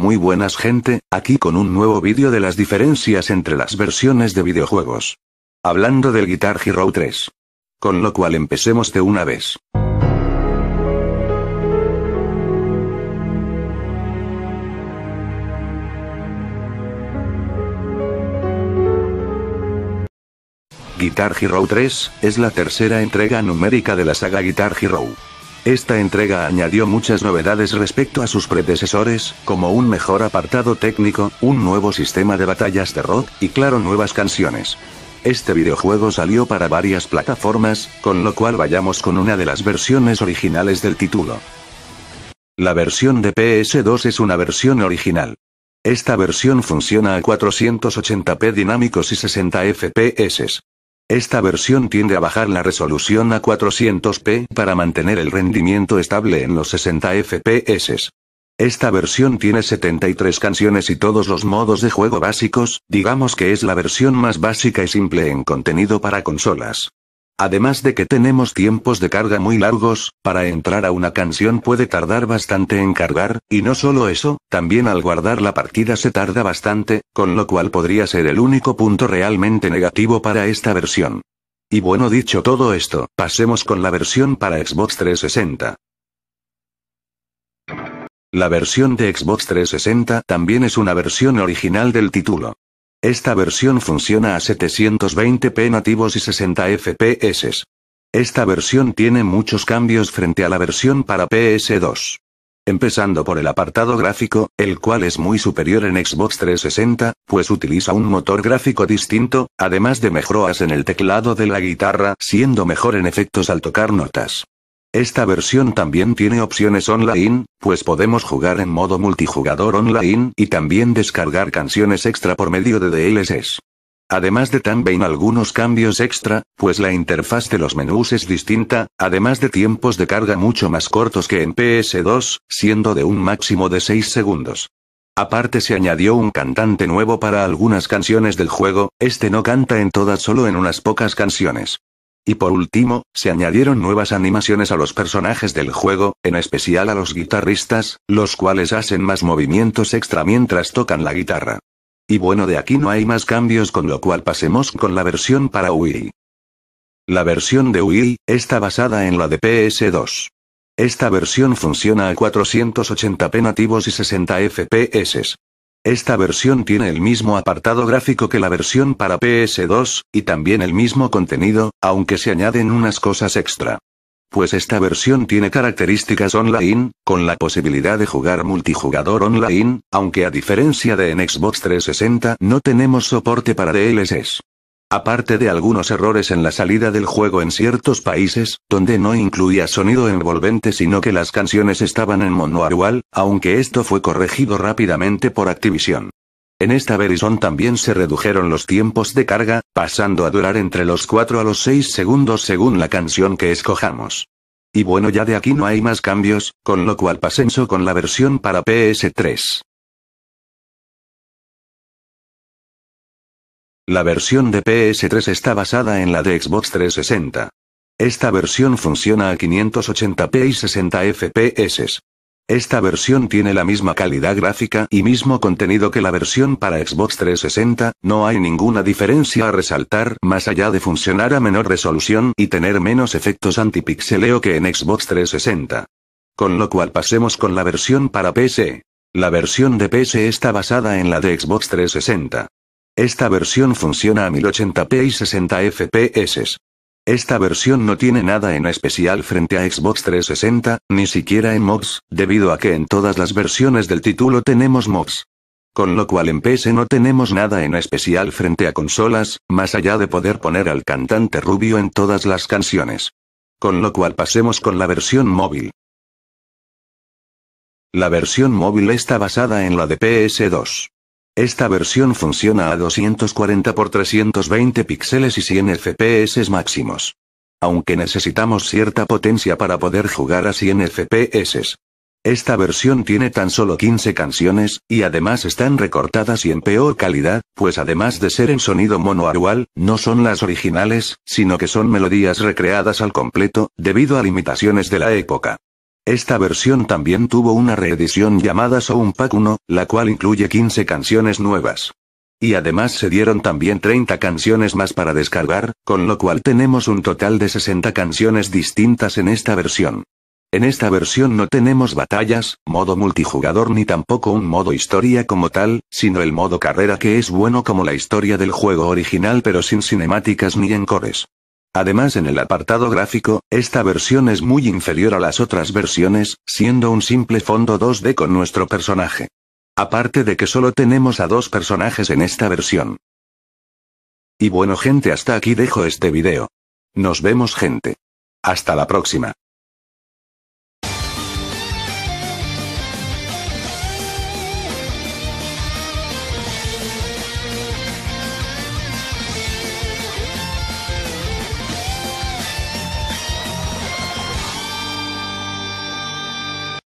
Muy buenas gente, aquí con un nuevo vídeo de las diferencias entre las versiones de videojuegos. Hablando del Guitar Hero 3. Con lo cual empecemos de una vez. Guitar Hero 3, es la tercera entrega numérica de la saga Guitar Hero. Esta entrega añadió muchas novedades respecto a sus predecesores, como un mejor apartado técnico, un nuevo sistema de batallas de rock, y claro nuevas canciones. Este videojuego salió para varias plataformas, con lo cual vayamos con una de las versiones originales del título. La versión de PS2 es una versión original. Esta versión funciona a 480p dinámicos y 60 FPS. Esta versión tiende a bajar la resolución a 400p para mantener el rendimiento estable en los 60 FPS. Esta versión tiene 73 canciones y todos los modos de juego básicos, digamos que es la versión más básica y simple en contenido para consolas. Además de que tenemos tiempos de carga muy largos, para entrar a una canción puede tardar bastante en cargar, y no solo eso, también al guardar la partida se tarda bastante, con lo cual podría ser el único punto realmente negativo para esta versión. Y bueno dicho todo esto, pasemos con la versión para Xbox 360. La versión de Xbox 360 también es una versión original del título. Esta versión funciona a 720p nativos y 60 fps. Esta versión tiene muchos cambios frente a la versión para PS2. Empezando por el apartado gráfico, el cual es muy superior en Xbox 360, pues utiliza un motor gráfico distinto, además de mejoras en el teclado de la guitarra, siendo mejor en efectos al tocar notas. Esta versión también tiene opciones online, pues podemos jugar en modo multijugador online y también descargar canciones extra por medio de DLSS. Además de también algunos cambios extra, pues la interfaz de los menús es distinta, además de tiempos de carga mucho más cortos que en PS2, siendo de un máximo de 6 segundos. Aparte se añadió un cantante nuevo para algunas canciones del juego, este no canta en todas solo en unas pocas canciones. Y por último, se añadieron nuevas animaciones a los personajes del juego, en especial a los guitarristas, los cuales hacen más movimientos extra mientras tocan la guitarra. Y bueno, de aquí no hay más cambios con lo cual pasemos con la versión para Wii. La versión de Wii está basada en la de PS2. Esta versión funciona a 480p nativos y 60 FPS. Esta versión tiene el mismo apartado gráfico que la versión para PS2, y también el mismo contenido, aunque se añaden unas cosas extra. Pues esta versión tiene características online, con la posibilidad de jugar multijugador online, aunque a diferencia de en Xbox 360 no tenemos soporte para DLCs. Aparte de algunos errores en la salida del juego en ciertos países, donde no incluía sonido envolvente sino que las canciones estaban en monoarual, aunque esto fue corregido rápidamente por Activision. En esta versión también se redujeron los tiempos de carga, pasando a durar entre los 4 a los 6 segundos según la canción que escojamos. Y bueno ya de aquí no hay más cambios, con lo cual pasenso con la versión para PS3. La versión de PS3 está basada en la de Xbox 360. Esta versión funciona a 580p y 60 FPS. Esta versión tiene la misma calidad gráfica y mismo contenido que la versión para Xbox 360, no hay ninguna diferencia a resaltar más allá de funcionar a menor resolución y tener menos efectos antipixeleo que en Xbox 360. Con lo cual pasemos con la versión para PC. La versión de PC está basada en la de Xbox 360. Esta versión funciona a 1080p y 60 fps. Esta versión no tiene nada en especial frente a Xbox 360, ni siquiera en mobs, debido a que en todas las versiones del título tenemos mobs. Con lo cual en PS no tenemos nada en especial frente a consolas, más allá de poder poner al cantante rubio en todas las canciones. Con lo cual pasemos con la versión móvil. La versión móvil está basada en la de PS2. Esta versión funciona a 240 x 320 píxeles y 100 FPS máximos. Aunque necesitamos cierta potencia para poder jugar a 100 FPS. Esta versión tiene tan solo 15 canciones, y además están recortadas y en peor calidad, pues además de ser en sonido monoarual, no son las originales, sino que son melodías recreadas al completo, debido a limitaciones de la época. Esta versión también tuvo una reedición llamada Pack 1, la cual incluye 15 canciones nuevas. Y además se dieron también 30 canciones más para descargar, con lo cual tenemos un total de 60 canciones distintas en esta versión. En esta versión no tenemos batallas, modo multijugador ni tampoco un modo historia como tal, sino el modo carrera que es bueno como la historia del juego original pero sin cinemáticas ni encores. Además en el apartado gráfico, esta versión es muy inferior a las otras versiones, siendo un simple fondo 2D con nuestro personaje. Aparte de que solo tenemos a dos personajes en esta versión. Y bueno gente hasta aquí dejo este video. Nos vemos gente. Hasta la próxima.